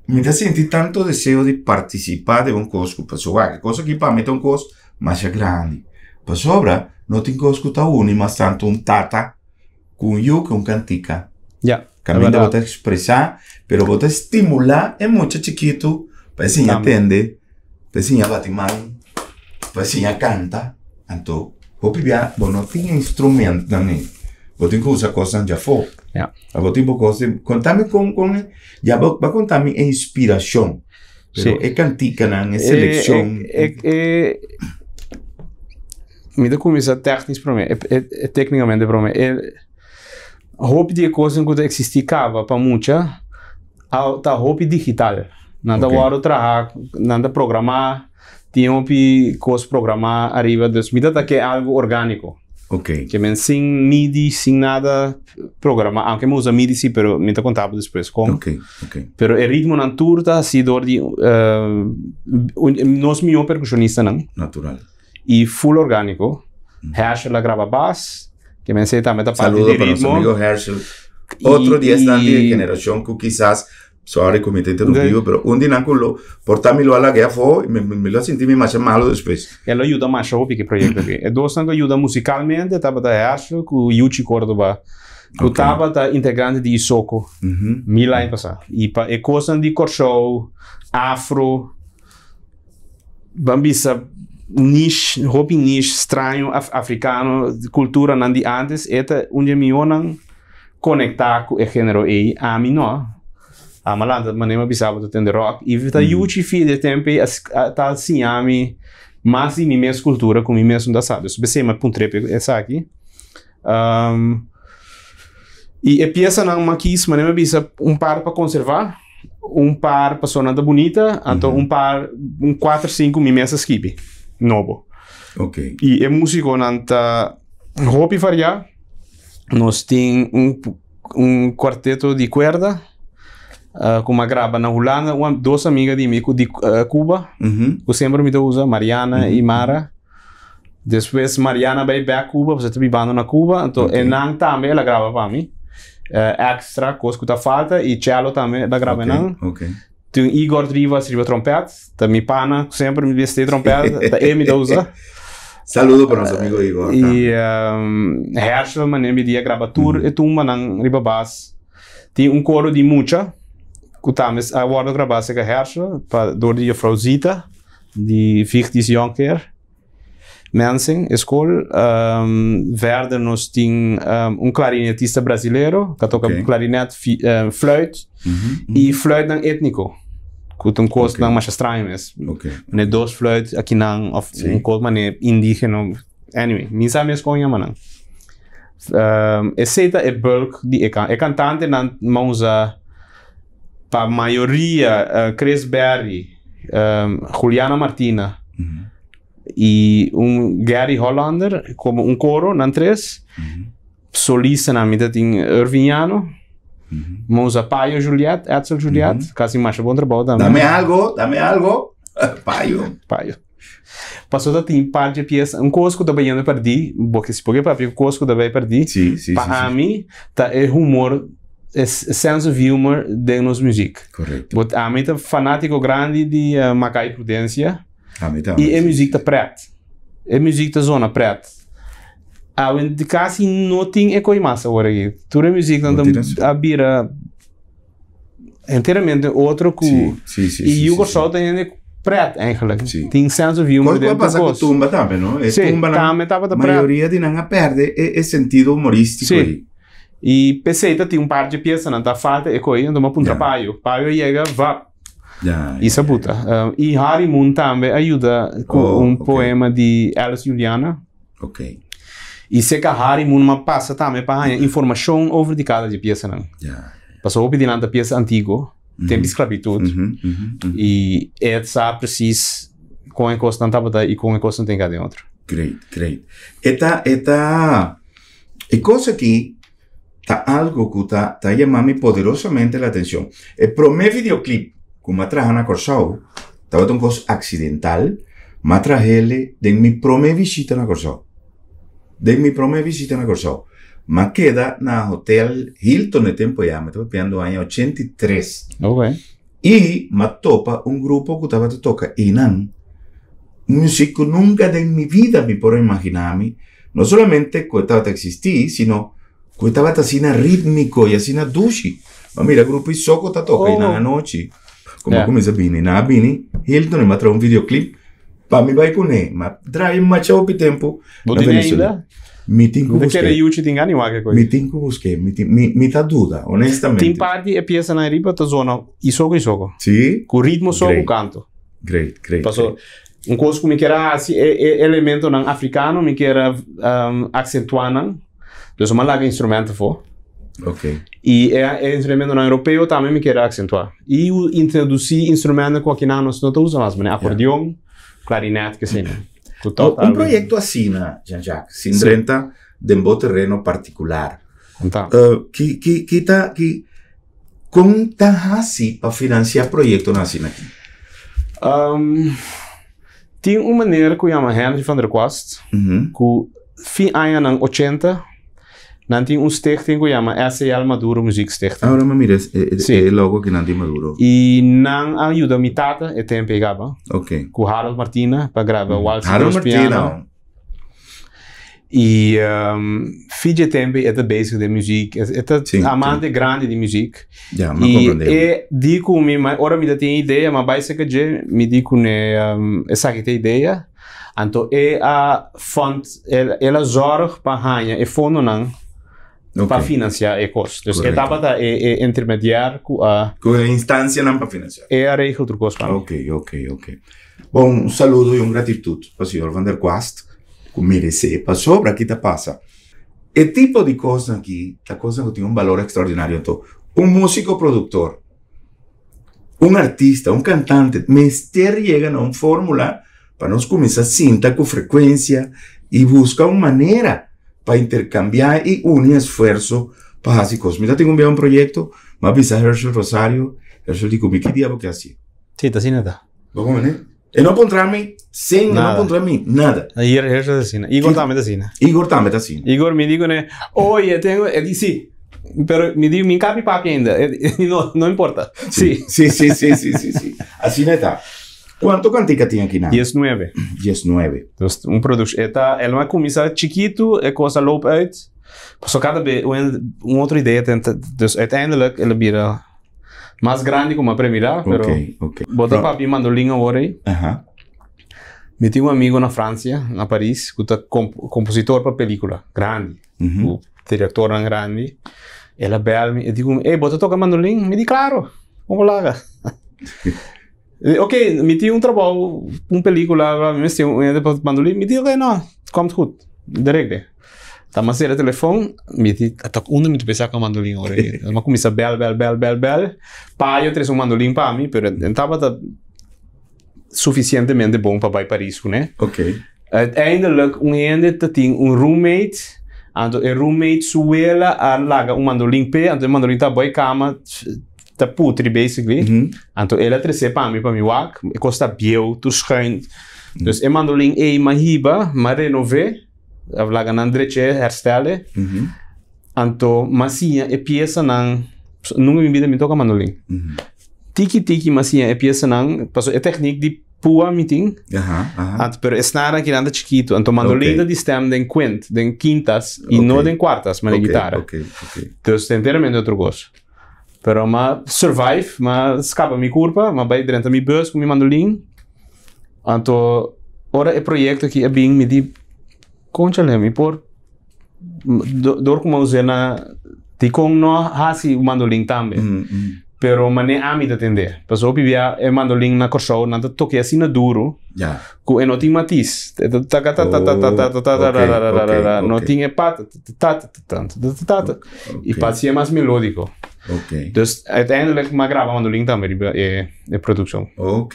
me sentí tanto deseo de participar de un cosco. Pasó, va, cosa que para mí es un cosco más grande. Pues ahora no tengo cosco tan uno más tanto un tata con yo que un cantica. Ya. Yeah, voy a expresar, pero a estimular en mucho chiquito para si entiende. Vecina Batimai, a canta, então, vou pegar, bom, não tinha instrumento também. Vou ter que usar coisas já for. Yeah. Vou ter tipo que coisas, contar-me com, com, já vou, vou contar-me inspiração. Pero sí. é cantica, não, é seleção. É, é, é, me dá como isso é técnico para mim, eh, é, eh, é, eh, é tecnicamente para mim. É, roupa de coisa que existia para muita, a, a roupa digital. Nada okay. guardo trabajar, nada programar, tiempo y cosas programar arriba de eso. Mira que es algo orgánico. Ok. Que me sin MIDI, sin nada programar. Aunque me usa MIDI, sí, pero me te contaba después cómo. Ok, ok. Pero el ritmo en turta, sí, de, eh, no es mi percusionista, ¿no? Natural. Y full orgánico. Mm. Herschel la graba bass, que me enseña también la parte ritmo. Saludos para nuestro amigo Herschel. Otro día está de generación que quizás Sorry, comitente Rubiu, pero un dinaco lo portami lo alla che fu, me, me lo senti ma c'è malo después. E lo aiuta ma show perché progetto che. E dosan che aiuta musicalmente, tava da Astro, cu Yuchi Cordova. Cu okay. tava da integrante de Isoko. Uh -huh. Mila in passa. E pa e cosan di Corshow, Afro. Bambisa niche, hobby niche, estranho, af africano, cultura não de antes, eta onde mi onan conectar com o gênero e a mim não. Ah, a amalanta manema bisaba do tende rock e vita mm. yuchi fi de tempo as, a, ta sinhami mas mi minha cultura com mi minha sunda sabe se bem mas puntre essa eh, aqui um, ehm, e a peça não maquis manema bisa um par para conservar um par para da bonita uhum. então um par um quatro cinco mi minha skip novo ok e é músico nanta roupa variar nós tem um um quarteto de corda Uh, com uma grava na Holanda, uma, duas amigas de mim de uh, Cuba, uhum. que sempre me usa, Mariana uhum. e Mara. Depois Mariana vai para Cuba, você está vivendo na Cuba, então okay. Enan também ela grava para mim. Uh, extra, coisa que tá falta, e Cello também da grava okay. Enan. Okay. Tem Igor Driva, que trompete, tá minha pana, sempre me veste trompete, tá ele me usa. Saludo para nosso amigo Igor. E tá. um, Herschel, mané, me dia grava tour, uhum. e tumba na riba bass. Tem um coro de mucha, Kutamis award grabasse geherrsche door die Afrosita, die wichtig jonker. Mensen, school, um, ehm, werden nos tem ehm, um, um clarinetista brasileiro, que toca okay. clarinet, fi, uh, ehm, e fluit não étnico. que um kost okay. não mais estranho, mas okay. ne dos fluit aqui não, of Sim. um kost mane indígena, anyway, misa mes conha manan. Um, e seta e bulk di cantante não usa para a maioria, uh, Chris Berry, um, eh, Juliana Martina uhum. e um Gary Hollander, como um coro, não três. Uhum. Solista na medida tem Irvinhano. Uhum. Paio Juliet, Edsel Juliet, uhum. casi mais bom trabalho também. me algo, dá-me algo. Paio. Paio. Passou da tim par de peças, um cosco da banhando perdi, porque se pôr para ver o cosco da vai perdi. para mim, tá é humor sense of humor de nos music. Correto. But a mim fanático grande de uh, eh, Macai Prudência. A mim é E a música da tá preto. A música da tá zona preto. A de quase não tem é eco e massa agora aqui. Toda a música anda assim. a bira inteiramente outro cu. Sim, sim, sim. E o Gorsol tem preto, eigenlijk. Sim. Tem sense of humor dentro do passa com tumba também, não? É sim, também estava da preto. A maioria de não perde esse sentido humorístico aí e peseita ti um par de piesa nanta falta e coi andiamo appunto yeah. a paio. Paio iega va Yeah, Isso é puta. Yeah. Um, e eh, Harry Moon também ajuda com oh, um okay. poema de Alice Juliana. Ok. E se que Harry Moon passa também para a informação sobre de cada de peça não. Yeah. Passou pedindo a peça antiga, mm -hmm. tempo de escravitude. Mm -hmm, mm e é só preciso com a coisa não estava e com a coisa não tem cá dentro. Great, great. Eta, eta, e coisa aqui está algo que está, llamando poderosamente la atención. El primer videoclip que me trajo a estaba un accidental, me traje de mi primer visita a Corsau. De mi primer visita a Corsau. Me queda en el Hotel Hilton de tiempo ya, me estoy el año 83. Y me topa un grupo que estaba toca Inan. Músico nunca de mi vida me puedo mí. No solamente que estaba existir, sino koji è sina ritmiko, ja sina duši. Ma mira grupi soko ta toka oh. i na noći. Como yeah. come Sabini, na Abini, Hilton ima tra un videoclip, pa mi vai con kune, ma drive ma ciao pi tempo. Bodi na Venezuela. Mi tinko busque. Dekere juči tingani wake koji. Mi tinko busque, mi, mi, mi ta duda, onestamente. Tim parti e pjesa na riba ta zona i soko i soko. Si. Ku ritmo soko great. canto. Great, great. Paso, great. Un cosco mi kera si, elemento nan africano, mi kera um, ehm, accentuanan, Dus man laga instrumento for. Ok. E é, é instrumento na europeu também me quero acentuar. E eu introduzi instrumento que aqui não nós não usamos mais, Acordeão, clarinete, que assim. um projeto assim, né, Jean-Jacques, se enfrenta de um terreno particular. Então. que, que, que, tá, que, como está assim para financiar projeto assim aqui? tem uma maneira que eu chamo Henry van der Quast, uh -huh. que fim ano 80, não nanti un stichting yama SAL Maduro Music Stichting. agora ah, me mires, eh, sí. eh, logo que não tem Maduro. Y nan ayuda ah, mi tata e tempo pegaba. Ok. com Harold Martina para gravar mm. Waltz Harold Martina. Ehm, e um, Fiji Tempe é base da música, é da amante sim. grande de música. Yeah, e é digo me, agora me dá tem ideia, mas vai ser que je me digo ne um, ehm, essa que tem ideia. Então é a fonte, ela, ela zorra para ganhar, é fundo não. para financiar el costo. Entonces, etapa es intermediar con a... la instancia no para financiar. E haré rei costo Ok, ok, ok. Un saludo y un gratitud para el señor Van der Quast, que merece, para sobra, te te pasa. El tipo de cosas aquí, la cosa que tiene un valor extraordinario. todo. Un músico productor, un artista, un cantante, mister llegan a una fórmula para nos con a cinta con frecuencia y buscar una manera para intercambiar y unir esfuerzo para hacer cosas. Mira, tengo un un proyecto, mas precisa Herschel Rosario. Herschel digo, ¿qué diablo que así Sí, está sin nada. Vamos, né? E no encontrarme, sin sin no nada. Y Herschel está Y Igor Y está assim. Igor também está assim. Igor me dijo, Oye, tengo él eh, sí, Pero me mi me y papi ainda. Eh, no no importa. Sí, sí, sí, sí, sí, sí. Así está. ¿Cuánto cantica tiene aquí? 19. 19. Então um produto Está, é, el é más comienza chiquito, é coisa loop out. Só cada vez, um, um outra ideia tenta, dus uiteindelijk, ele vira mais grande como a primeira, ok, ok. okay. bota papi mandolinha agora aí. Uh Me tinha um amigo na França, na Paris, que é comp compositor para película, grande, uh uhum. -huh. o diretor é grande. Ele é belo, eu digo, ei, bota toca mandolin, Me diz, claro, vamos lá. Ok, eh, mi tio um trabalho, uma película, me um depois mandou me tio que não, como tudo, direto. Tá mas era telefone, me tio, tá um minuto pensar com mandolim ora. Mas a bel bel bel bel bel. Pá, eu trouxe um mandolim para mim, pero tava tá suficientemente bom para ir para isso, né? Ok. Uiteindelijk, eh, um hende te ting um roommate, anto e roommate suela a laga um mandolim pe, anto o mandolim tá boy cama, tá putri, basically. Mm -hmm. En ele trece pa mi pa mi wak, ik kosta bieu, tu schuin. Mm -hmm. Dus ik mandel in ei ma hiba, ma renove, av laga nan dreche herstelle. Mm -hmm. Anto masinha e pieza nan, nunca me vida me toca mandolim. Mhm. Mm -hmm. Tiki tiki masinha e pieza nan, passo e technique di pua meeting. Aha, aha. Ant per esnara que anda chiquito, anto mandolin okay. di stem den quint, den quintas, okay. e não den quartas, mas okay. guitarra. Okay, okay. Então, é inteiramente outro gosto. Pero ma survive, ma scappa mi curva, ma vai dentro mi bus con mi mandolin. Anto ora e proiecto que é bem me di concha le mi por dor como usena ti con no hasi o mandolin também. Mm -hmm. Pero mane ami da tender. Paso pibia e mandolin na corso na to toque assim na duro. Yeah. Ku enotin matiz. Ta ta ta ta ta ta ta ta ta ta ta Okay. Dus uiteindelijk, maar mandolim também de, de producción. Ok.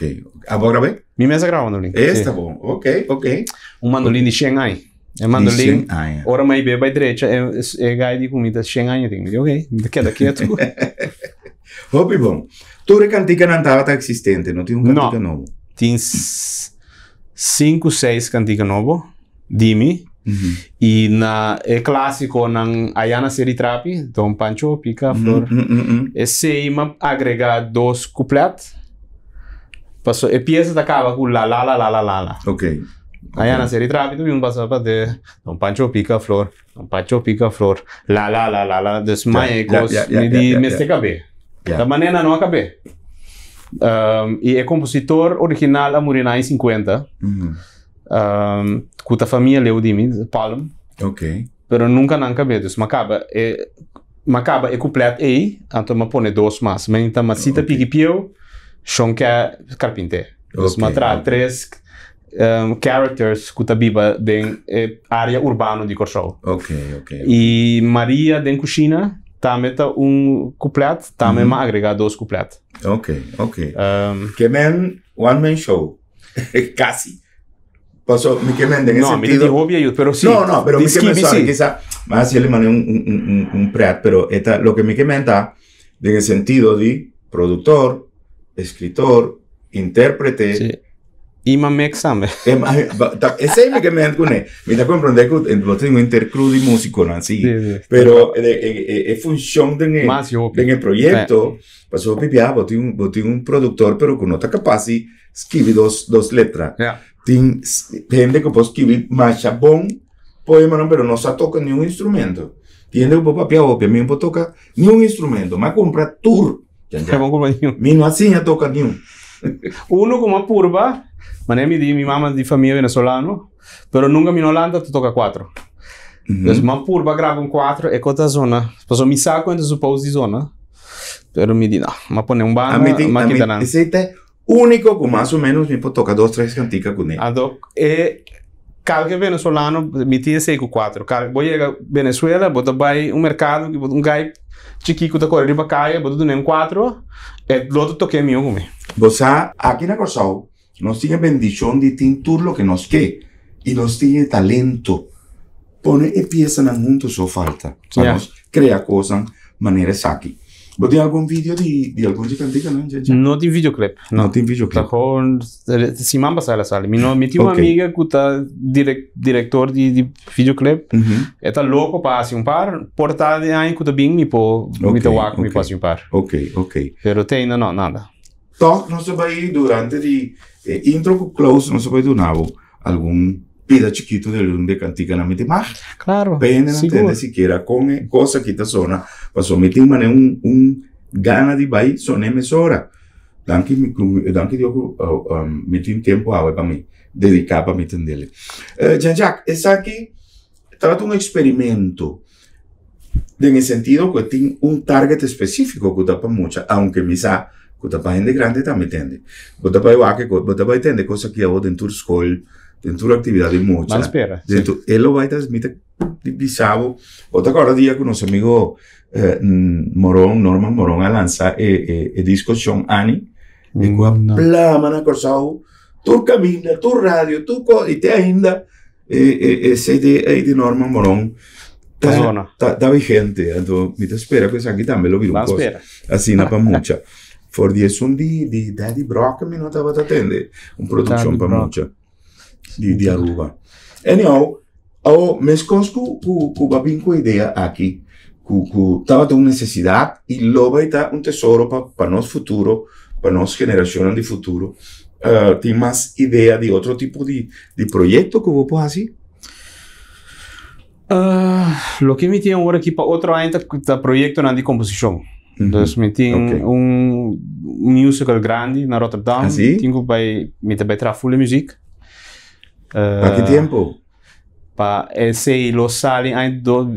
¿Vos grabé? Mi mesa um mandolim? Está bom. Ok, ok. Um mandolim de de Shanghai. É mandolim. Ora mai beba direita, é, é gai de comida Shanghai. Eu ok, queda quieto. Hopi bom. Tu recantica na estava existente, não tinha um cantica não. Tem Tinha cinco, seis cantica novo. Dimi. Uhum. E na, é clássico na Ayana Seritrapi, então Pancho, Pica, mm-hmm, Flor. Uhum, mm-hmm, uhum, mm-hmm. é seima agregar dois couplet Passou, e pieza acaba com la la la la la la. Ok. Ayana okay. Seritrapi, tu um passa para de Pancho, Pica, Flor. Então Pancho, Pica, Flor. La la la la la. Desmaia e cos. Me di, me cabe. Da maneira não acabe. Um, ehm, e é compositor original a Murinai 50. Uhum um, ehm, cu ta familia u dimi palm. Ok. Pero nunca nan mas Macaba, é, macaba é completo aí, então me põe dois mas, mas então ma cita okay. piquipio, chon que carpinte. Os okay. okay. três um, ehm, characters cu ta biba den é, área urbana de Corchou. Ok, ok. E Maria den Cuxina, também tá um completo, também me ma agrega dois completo. Ok, ok. Um, que men one man show. quase Pasó, mi que mende, en ese sentido. No, mi pero sí. No, no, pero mi que me quizá, más si le mandé un, un, un, un pero esta, lo que mi que menta, en el sentido de productor, escritor, intérprete. Sí. Y me examen. Ese es mi que me él Me da comprender que yo tengo intercruz y músico, ¿no? Así. Pero eh, eh, eh, es función de en el proyecto. Pasó a pipiar, boté un, un productor, pero con otra capacidad capaz dos, dos letras. Tin, gente que puede escribir más poema, no, pero no se toca ni un instrumento. Tiene que papi a papi no toca ni un instrumento. Me compra tour. Mi no así ya toca ni un. Uno como purba, mané mi mi mamá de familia venezolana. pero nunca mi Holanda te toca cuatro. Entonces, más purba grabo un cuatro, es otra zona. Pasó pues, me saco entre su pausa zona. Pero me di, no, me pone un banco, me quita nada único con más o menos me toca dos, tres canticas con él. Adoc, eh, venezolano, mi tía seis o cuatro. voy a a Venezuela, vou a un mercado, vou corriendo gai chiquico voy a para cuatro y eh, el otro quatro, e mío toquei meu comigo. Você, aquí en Corsau, nós tinha bendición de tener todo lo que nos queda, y nos tiene talento. Pone e piezas juntos só falta. crear cosas de coisas, manera Od je album vidio di, di album že kantika, ne? Že, že? Notim videoclip. No. Notim videoclip. Tako, eh, si imam pasala sali. Mi, no, mi ti okay. amiga ku ta direk, direttore di, di videoclip. Mm -hmm. Eta loco pa un par, porta de ai ku bing mi po, okay, mi ta wak okay. mi pa un par. Ok, ok. Però te ainda no, nada. To, non so bai durante di eh, intro cu close, non so bai dunavo algún pida chiquito de donde cantica la mitimaj. Claro. no entiende siquiera con cosa esta zona. Pasó me un, un gana de bai son emisora. Danke, eh, danke Dios, que mi mitim tiempo a para mí, dedicar para mí entenderle. Uh, eh, jean es aquí, trata un experimento. En el sentido que tiene un target específico que para mucha, aunque misa, que para gente grande también entiende. Que para igual que, que para entender cosas que hago dentro de escuela, dentro actividad atividade mucha. Más espera. Dentro, lo va a transmitir de, Otra cosa Outra amigo eh, mm, Morón, Norman Morón, a lançar eh, eh, disco Sean Annie. E com a plama na corsau, tu camina, tu radio, tu e te ainda ese ahí de Norman Morón. Está, pues vigente, Entonces, me espera que aqui también lo un poco. Así, para mucha. For 10 un día de Daddy Brock, me não atender Un producción para mucha. De di Aruba. Anyhow, oh, me cu, cu, cu idea aquí. que estaba una necesidad y lo va a tesoro un tesoro para pa futuro, para nuestra generación de futuro. Ah, ¿Tienes más idea de otro tipo de, proyecto que vos hacer? Ah, lo que me tiene ahora aquí para otro año está proyecto de composición. Entonces me tengo un musical grande en Rotterdam. Tengo que Tengo a meter la música. ¿Para qué eh, tiempo? para ese eh, y lo sale en dos,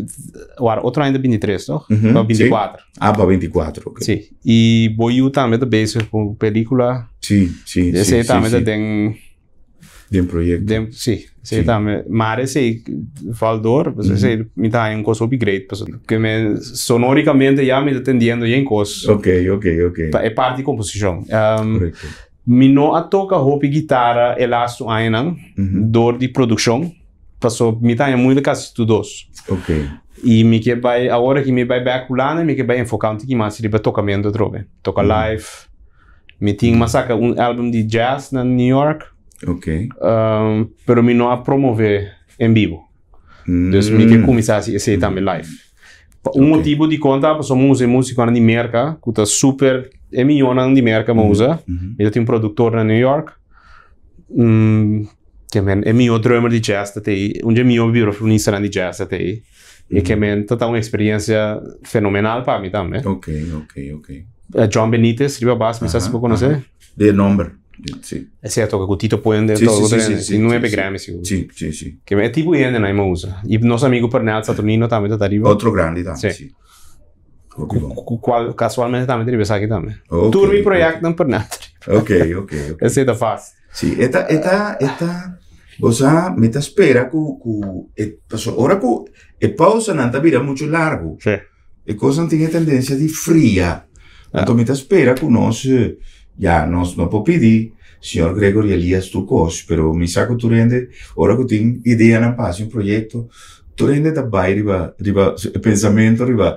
outro ainda 23, ¿no? Para 24. Ah, para 24, ok. Sí. Y voy también bezig con película. Sí, sí, ese sí. Ese también tengo... den... un proyecto. sí. sí. también. Mas pues, ese faldor, pues ese me da un coso upgrade, pues que me sonóricamente ya me está atendiendo y en cosas. Ok, ok, ok. Es parte de composición. Correcto. Mino a toca roupa guitarra, elasto ainda, uhum. dor de produção. Passou, me tá muito que estudos. Ok. E me que vai, agora que me vai back lá, né, me que vai enfocar um pouquinho mais sobre tipo, tocamento droga. Toca uhum. live. Me tinha mhm. uma saca, um álbum de jazz na New York. Ok. Um, pero me não a promover em vivo. Então, mm. me que começar a ser também live. okay. un motivo di conta sono muse musica di merca che super e milione di merca musa mm-hmm. mm-hmm. io sono un produttore a New York mm, che men, è mio drummer di jazz te un mio vibrafonista di jazz te e che è stata un'esperienza fenomenale per me ok ok ok eh, John Benitez, Riva Bass, mi sa si può conoscere? Del number. Es cierto, que con el tiempo puede ser 9 sea diferente. Sí, sí. Que me este tipo de no se usa. Y nuestros amigos de Saturnino también está arriba otro grandes también. Sí. cuál Casualmente también tenemos aquí también. Ok. Todos proyectan Pernal. Ok, ok. Esa es la Sí, esta... esta... O sea, me está esperando... E, pues, ahora, que el pausa en la vida mucho largo. Sí. Y cosa tiene tendencia de fría. tanto ah. me está esperando que no ya nos no puedo pedir, señor Gregory Elias cos, pero me saco tu rende, ahora que tengo idea en paz, un proyecto, rende da bai riba, riba, pensamento riba,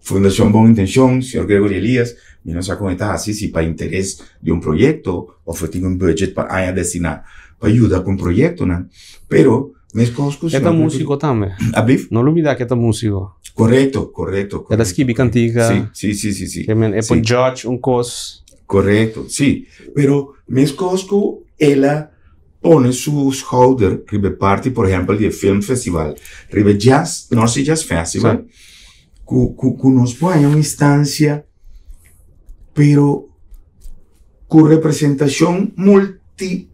Fundación Buena Intención, señor Gregory Elías. me nos saco comentado así, si para interés de un proyecto, o un budget para año ah, destinar, para ayudar con un proyecto, ¿no? Pero, me es cosco, Esta músico también. brief. No lo olvidar que esta músico. Correcto, correcto. correcto. Era esquibi cantiga. Sí, sí, sí, sí. sí. Que, man, é eh, pues, George, un cos. Correcto, sí, pero Mescosco ella pone sus holder ribe Party por ejemplo de film festival, ribe jazz, el Jazz Festival, que cu, nos una instancia, pero con representación multi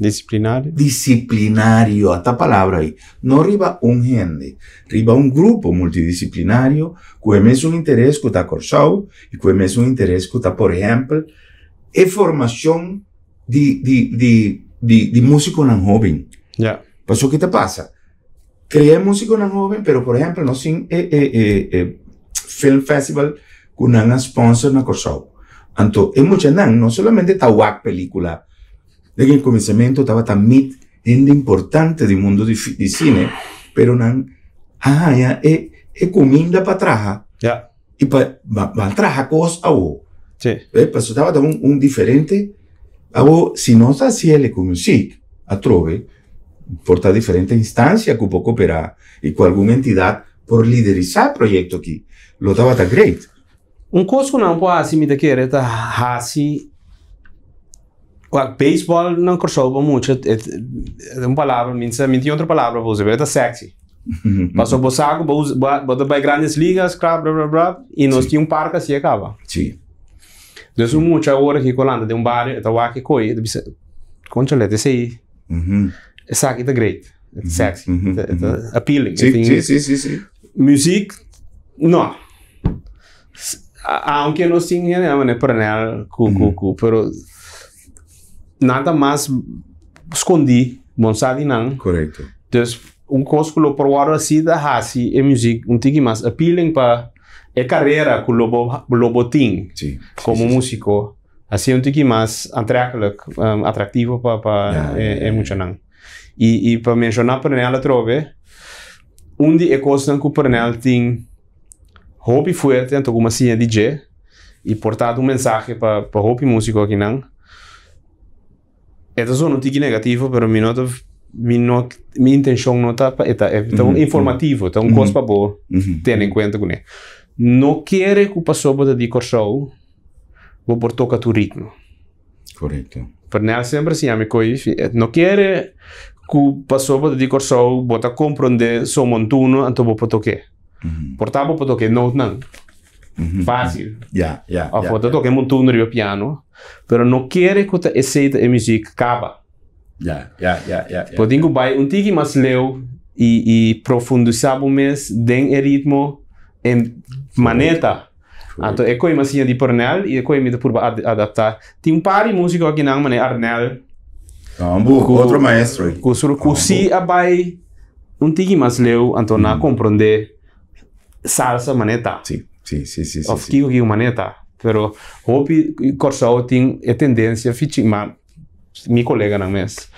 Disciplinario. Disciplinario, esta palabra No No riba un gente, riba un grupo multidisciplinario, que es un interés que está corsado Y que es un interés que está, por ejemplo... es formación... de, de, de, de, de músico não joven. Ya. Pues, ¿qué te pasa? Creé músico un joven, pero, por ejemplo... no sin eh, eh, eh, eh Film Festival, Con sponsor en Korshaw... Anto, mucho mucha no no solamente tawak película, en el comienzo estaba tan importante importante del mundo de, cine, pero no ah, ya, es, eh, e eh, comida para trajar Y para pa, cosas a vos. Sí. Eh, pues, estaba un, diferente. A vos, si no está el sí a trove, por esta diferentes instancias que puedo cooperar y con alguna entidad por liderizar proyecto aquí. Lo estaba tan great. Un coso no puede así, ah, me que quiere, está así baseball não crossover muito. É, uma palavra, minha outra palavra, Você saber, é sexy. Passou por saco, bota para grandes ligas, blá, blá, blá, e nós tínhamos um parque assim acaba. Sim. Desde uhum. muito agora aqui colando de um bar, eu aqui com ele, controle, esse aí. Uhum. Mm-hmm. Esse aqui tá great, it's mm-hmm. sexy, uhum. appealing. Sim, sim, sim, sim, sim. Music, não. Aunque nós tínhamos, né, para né, cu, cu, cu, pero nada mais escondi, não sabe não. Correto. Então, um cosculo por waro assim da hasi e música um tigi mais appealing para a é carreira com lobo lobotin sí, como sí, músico assim um tigi mais um, atrativo para para yeah, é, é muito não e e para mencionar para ela trove onde é coisa que o ela tem hobby fuerte então como assim é DJ e portado um mensagem para para hobby músico aqui não Eta zonë t'i ki negativë, pero minota minot minten shong nota pa eta e tão mhm, mhm. informativo, tão mm -hmm. cos mhm. pa bo, mm -hmm. ten em conta com Não quere ku pasobo da dicor show, bo por toca tu ritmo. Correto. Per ne sempre chama ami Não no quere ku pasobo da dicor show, bota comprar so montuno anto bo potoke. Mm -hmm. Portabo potoke não não. Mhm. fácil. Yeah, yeah, a foto é toca yeah. un rio piano, pero não quiere que a receita de música acabe. Yeah, yeah, yeah, yeah, Pode yeah, vai um tiki mais leu e, e profundizar o den o ritmo em maneta. Então, é coisa assim de pornel e é coisa de por adaptar. Tem um par de músicos aqui na mané Arnel. Ambu, cu, outro maestro. Com o cursi a vai um tiki mais leu, então na compreender salsa maneta. Sim. Sì, sì, sì. Of sì, sì. umanità. Però hobby corso è tendenza fici, ma mi collega na mes.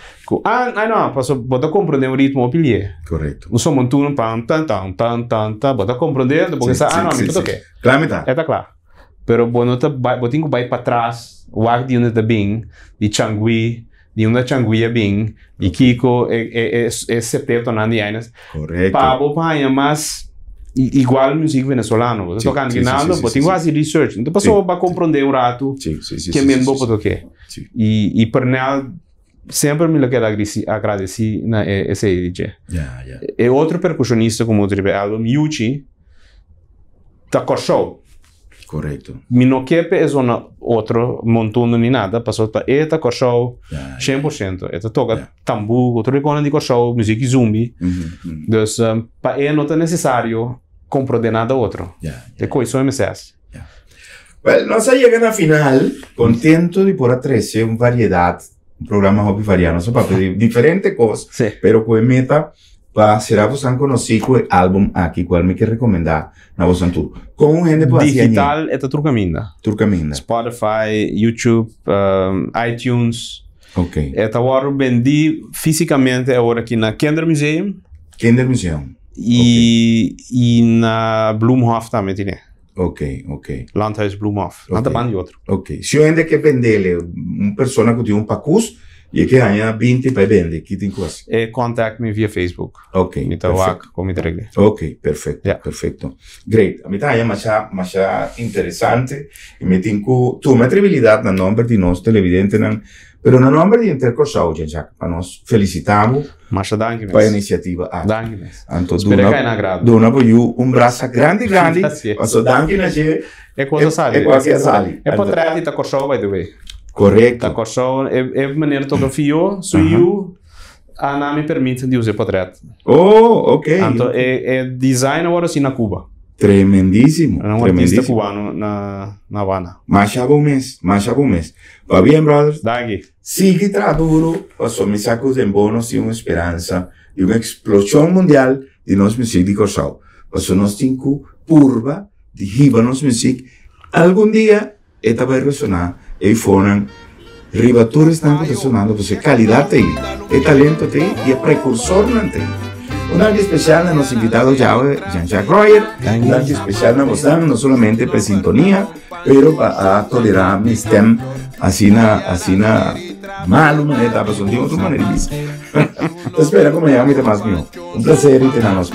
Ah, ah não, posso botar compreender o ritmo pilhe. Correto. Não sou muito um pan tan tan tan tan tan, botar compreender, porque sa ah não, me toque. Claro, tá. É tá claro. Pero botinho vai para trás, o ar de onde tá bem, de Changui, de onde Changui é bem, e Kiko é é é, é sepeto Correto. Pabo panha, mais igual music venezolano. estou tocando sim, guinaldo, sim, eu tengo quase research. Então passou para compreender o rato que é mesmo para tocar. E, e para mim, sempre me quero agradecer a esse DJ. Yeah, yeah. E outro percussionista como o Tribe Album, Yuchi, tocou show. Correto. Mi não quer outro montando nem nada, passou para eta com show, yeah, 100%. Yeah. toca yeah. tambor, outro recona de show, música zumbi. Mm-hmm, mm-hmm. Então, eh, para ele não é necessário compro de nada outro. Yeah, yeah. Depois o MCS. Yeah. nós chegamos a final, contento de por trazer uma variedade, um programa hobby variado, só para pedir diferentes coisas, sí. pero com meta para será vos han conocido o álbum aqui qual me que recomendar na vos tu com um gente para digital é turcaminda turcaminda Spotify YouTube um, iTunes ok Esta tá agora vendi fisicamente agora aqui na Kinder Museum Kinder Museum Y en na Blumhoff também Okay, Ok, ok. Blumhoff. Okay. Lantas banda e Ok. si eu ainda que vender, una persona que tem y pacote, que haya 20 para pues vender, ¿qué tengo así? É, eh, contact me via Facebook. Ok. Me tabaco, como Ok, perfecto, perfecto. Great. A mim também mas é interesante y me tengo tu, uma trivialidade no nome de nós televidentes, Però Rënën ëmbër jemi tërë koshau që çak panos felicitamu. Masha danke mes. Për iniciativa. Ah, danke mes. Anto Spero che in aggrado. Dona per you un braccio grandi grandi. Also danke na che e cosa sali. E cosa sali. E potrati ta koshau by the way. Corretto. Ta koshau e e maniera to fio su uh -huh. you a nami permite di usare potret. Oh, ok. Anto e e design ora si na Cuba. Tremendísimo. Era un tremendísimo. artista cubano na, na Habana. Masha Gómez, Masha Gómez. Va bien, brothers? Dagui. Sigue duro, mis sacos de bonos y una esperanza y una explosión mundial de nos música de Corsao. Pasó nos cinco curva de riba música. algún día, esta vai pues, eh, eh, y y foram ribaturas estão resonando, porque calidade tem, y talento tem y é precursor un noche especial a los invitados ya eh, Jean-Jacques Royer, un noche especial a Bosán, no solamente por pues sintonía, pero a tolerar mis na, así na malo, manera, tá son de manera manera. Espera, como é, mi mi Un Un y Un placer y nossa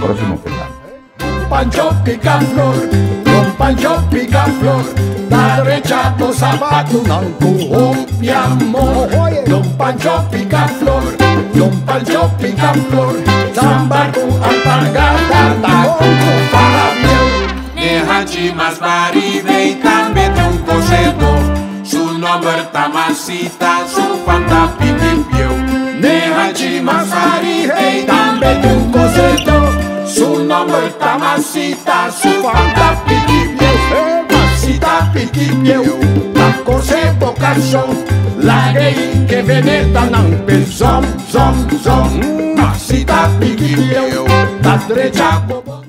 Pancho Picaflor, Don Pancho Picaflor, dare chato zapato nanku oh, mi amor. Don Pancho Picaflor, Don Pancho Picaflor, zambarku alpargata taku para De Hachi más baride y también de un poseedor, su nombre masita, su fanta pipipiu. De Hachi más baride y también de un su nombre está masita, su falda piquipieu, eh, masita piquipieu, la cose vocación, la gay que venetan ampe, zom, zom, zom, masita piquipieu, la trecha bobo.